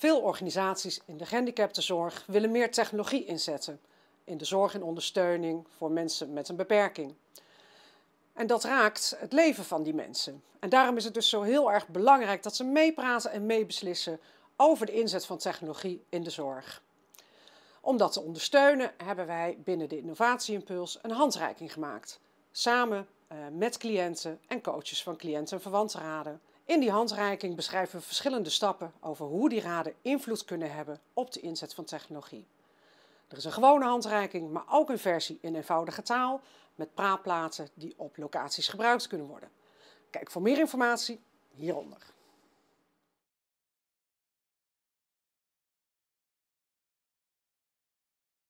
Veel organisaties in de gehandicaptenzorg willen meer technologie inzetten in de zorg en ondersteuning voor mensen met een beperking. En dat raakt het leven van die mensen. En daarom is het dus zo heel erg belangrijk dat ze meepraten en meebeslissen over de inzet van technologie in de zorg. Om dat te ondersteunen hebben wij binnen de Innovatieimpuls een handreiking gemaakt. Samen eh, met cliënten en coaches van cliënten en verwantenraden. In die handreiking beschrijven we verschillende stappen over hoe die raden invloed kunnen hebben op de inzet van technologie. Er is een gewone handreiking, maar ook een versie in eenvoudige taal met praatplaatsen die op locaties gebruikt kunnen worden. Kijk voor meer informatie hieronder.